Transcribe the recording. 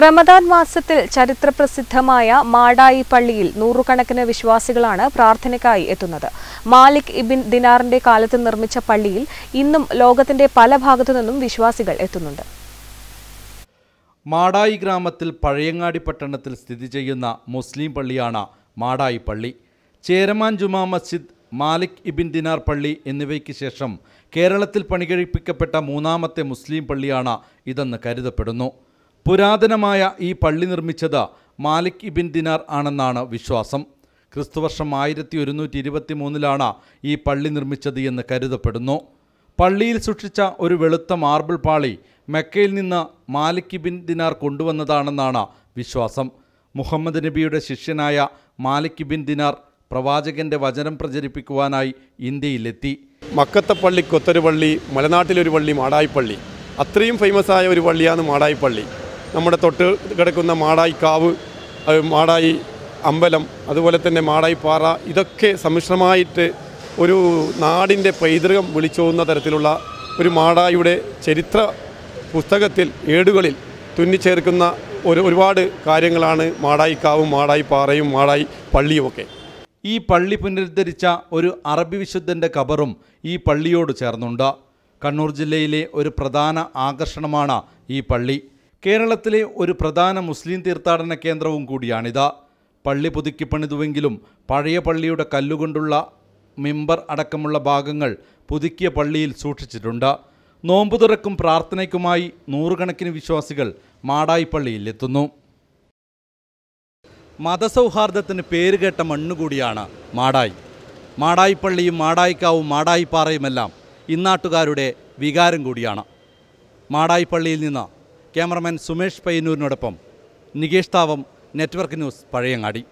റമദാൻ മാസത്തിൽ ചരിത്രപ്രസിദ്ധമായ മാടായി പള്ളിയിൽ നൂറുകണക്കിന് വിശ്വാസികളാണ് പ്രാർത്ഥനയ്ക്കായി എത്തുന്നത് മാലിക് ഇബിൻ ദിനാറിന്റെ കാലത്ത് നിർമ്മിച്ച പള്ളിയിൽ ഇന്നും ലോകത്തിന്റെ പല ഭാഗത്തു നിന്നും വിശ്വാസികൾ എത്തുന്നുണ്ട് മാടായി ഗ്രാമത്തിൽ പഴയങ്ങാടി പട്ടണത്തിൽ സ്ഥിതി ചെയ്യുന്ന മുസ്ലിം പള്ളിയാണ് മാടായി പള്ളി ചേരമാൻ ജുമാ മസ്ജിദ് മാലിക് ഇബിൻ ദിനാർ പള്ളി എന്നിവയ്ക്ക് ശേഷം കേരളത്തിൽ പണികഴിപ്പിക്കപ്പെട്ട മൂന്നാമത്തെ മുസ്ലിം പള്ളിയാണ് ഇതെന്ന് കരുതപ്പെടുന്നു പുരാതനമായ ഈ പള്ളി നിർമ്മിച്ചത് മാലിക് ഇബിൻ ദിനാർ ആണെന്നാണ് വിശ്വാസം ക്രിസ്തുവർഷം ആയിരത്തി ഒരുന്നൂറ്റി ഇരുപത്തി മൂന്നിലാണ് ഈ പള്ളി നിർമ്മിച്ചത് എന്ന് കരുതപ്പെടുന്നു പള്ളിയിൽ സൂക്ഷിച്ച ഒരു വെളുത്ത മാർബിൾ പാളി മെക്കയിൽ നിന്ന് മാലിക് ഇബിൻ ദിനാർ കൊണ്ടുവന്നതാണെന്നാണ് വിശ്വാസം മുഹമ്മദ് നബിയുടെ ശിഷ്യനായ മാലിക് ഇബിൻ ദിനാർ പ്രവാചകന്റെ വചനം പ്രചരിപ്പിക്കുവാനായി ഇന്ത്യയിലെത്തി മക്കത്തെ പള്ളി കൊത്തരുപള്ളി മലനാട്ടിലൊരു പള്ളി മാടായിപ്പള്ളി അത്രയും ഫേമസ് ആയ ഒരു പള്ളിയാണ് മാടായിപ്പള്ളി നമ്മുടെ തൊട്ട് കിടക്കുന്ന മാടായി കാവ് മാടായി അമ്പലം അതുപോലെ തന്നെ മാടായി പാറ ഇതൊക്കെ സമ്മിശ്രമായിട്ട് ഒരു നാടിൻ്റെ പൈതൃകം വിളിച്ചോന്ന തരത്തിലുള്ള ഒരു മാടായിയുടെ ചരിത്ര പുസ്തകത്തിൽ ഏടുകളിൽ തുന്നിച്ചേർക്കുന്ന ഒരു ഒരുപാട് കാര്യങ്ങളാണ് മാടായിക്കാവും മാടായി പാറയും മാടായി പള്ളിയുമൊക്കെ ഈ പള്ളി പുനരുദ്ധരിച്ച ഒരു അറബി വിശുദ്ധൻ്റെ കബറും ഈ പള്ളിയോട് ചേർന്നുണ്ട് കണ്ണൂർ ജില്ലയിലെ ഒരു പ്രധാന ആകർഷണമാണ് ഈ പള്ളി കേരളത്തിലെ ഒരു പ്രധാന മുസ്ലിം തീർത്ഥാടന കേന്ദ്രവും കൂടിയാണിത് പള്ളി പുതുക്കി പണിതുവെങ്കിലും പഴയ പള്ളിയുടെ കല്ലുകൊണ്ടുള്ള മിമ്പർ അടക്കമുള്ള ഭാഗങ്ങൾ പുതുക്കിയ പള്ളിയിൽ സൂക്ഷിച്ചിട്ടുണ്ട് നോമ്പു തുറക്കും പ്രാർത്ഥനയ്ക്കുമായി നൂറുകണക്കിന് വിശ്വാസികൾ മാടായിപ്പള്ളിയിൽ എത്തുന്നു മതസൗഹാർദ്ദത്തിന് പേരുകേട്ട മണ്ണുകൂടിയാണ് മാടായി മാടായിപ്പള്ളിയും മാടായിക്കാവും മാടായിപ്പാറയുമെല്ലാം ഇന്നാട്ടുകാരുടെ വികാരം കൂടിയാണ് മാടായിപ്പള്ളിയിൽ നിന്ന് ക്യാമറമാൻ സുമേഷ് പയ്യന്നൂരിനോടൊപ്പം നികേഷ് താവം നെറ്റ്വർക്ക് ന്യൂസ് പഴയങ്ങാടി